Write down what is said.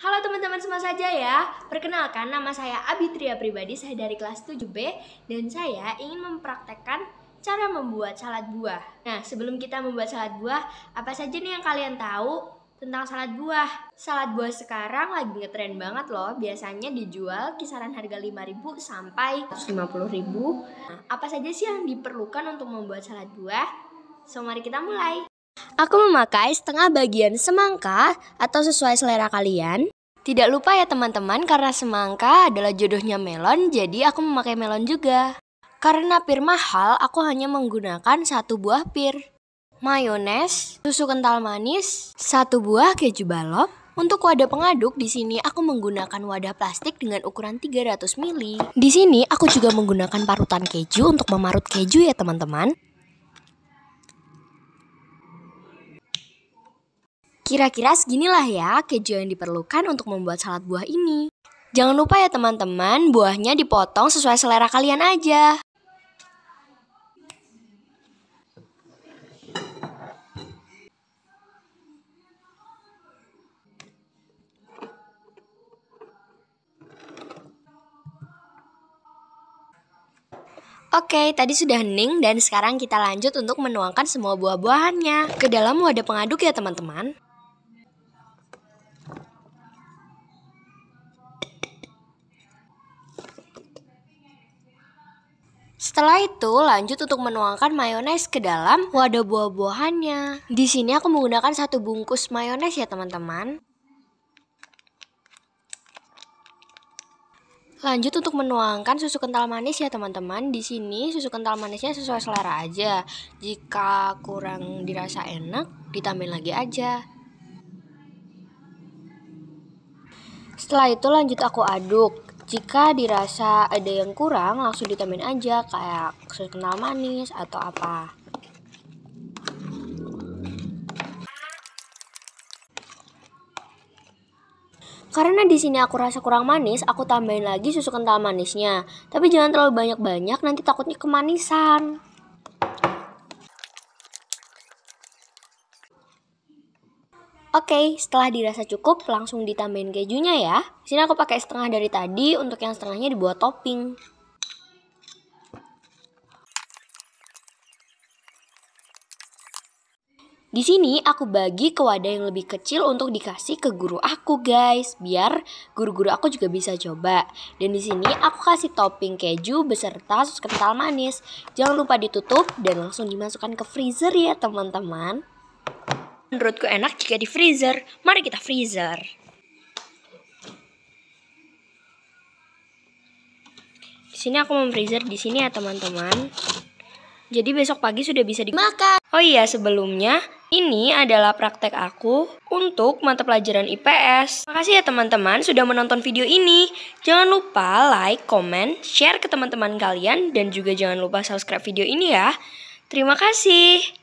Halo teman-teman semua saja ya. Perkenalkan nama saya Abitria Pribadi, saya dari kelas 7B dan saya ingin mempraktekkan cara membuat salad buah. Nah, sebelum kita membuat salad buah, apa saja nih yang kalian tahu tentang salad buah? Salad buah sekarang lagi ngetren banget loh. Biasanya dijual kisaran harga 5000 sampai 150000 Nah, apa saja sih yang diperlukan untuk membuat salad buah? So, mari kita mulai. Aku memakai setengah bagian semangka atau sesuai selera kalian. Tidak lupa ya teman-teman karena semangka adalah jodohnya melon, jadi aku memakai melon juga. Karena pir mahal, aku hanya menggunakan satu buah pir. Mayones, susu kental manis, satu buah keju balok. Untuk wadah pengaduk di sini aku menggunakan wadah plastik dengan ukuran 300 ml. Di sini aku juga menggunakan parutan keju untuk memarut keju ya teman-teman. Kira-kira seginilah ya keju yang diperlukan untuk membuat salad buah ini. Jangan lupa ya teman-teman, buahnya dipotong sesuai selera kalian aja. Oke, tadi sudah hening dan sekarang kita lanjut untuk menuangkan semua buah-buahannya ke dalam wadah pengaduk ya teman-teman. Setelah itu lanjut untuk menuangkan mayones ke dalam wadah buah-buahannya. Di sini aku menggunakan satu bungkus mayones ya teman-teman. Lanjut untuk menuangkan susu kental manis ya teman-teman. Di sini susu kental manisnya sesuai selera aja. Jika kurang dirasa enak, ditambahin lagi aja. Setelah itu lanjut aku aduk. Jika dirasa ada yang kurang, langsung ditambahin aja kayak kenal manis atau apa. Karena di sini aku rasa kurang manis, aku tambahin lagi susu kental manisnya. Tapi jangan terlalu banyak-banyak, nanti takutnya kemanisan. Oke, setelah dirasa cukup, langsung ditambahin kejunya ya. Di Sini aku pakai setengah dari tadi, untuk yang setengahnya dibuat topping. Di sini aku bagi ke wadah yang lebih kecil untuk dikasih ke guru aku guys, biar guru-guru aku juga bisa coba. Dan di sini aku kasih topping keju beserta sus kental manis. Jangan lupa ditutup dan langsung dimasukkan ke freezer ya teman-teman. Menurutku enak jika di freezer. Mari kita freezer. Di sini aku memfreezer di sini ya teman-teman. Jadi besok pagi sudah bisa dimakan. Oh iya sebelumnya, ini adalah praktek aku untuk mata pelajaran IPS. Makasih ya teman-teman sudah menonton video ini. Jangan lupa like, comment, share ke teman-teman kalian dan juga jangan lupa subscribe video ini ya. Terima kasih.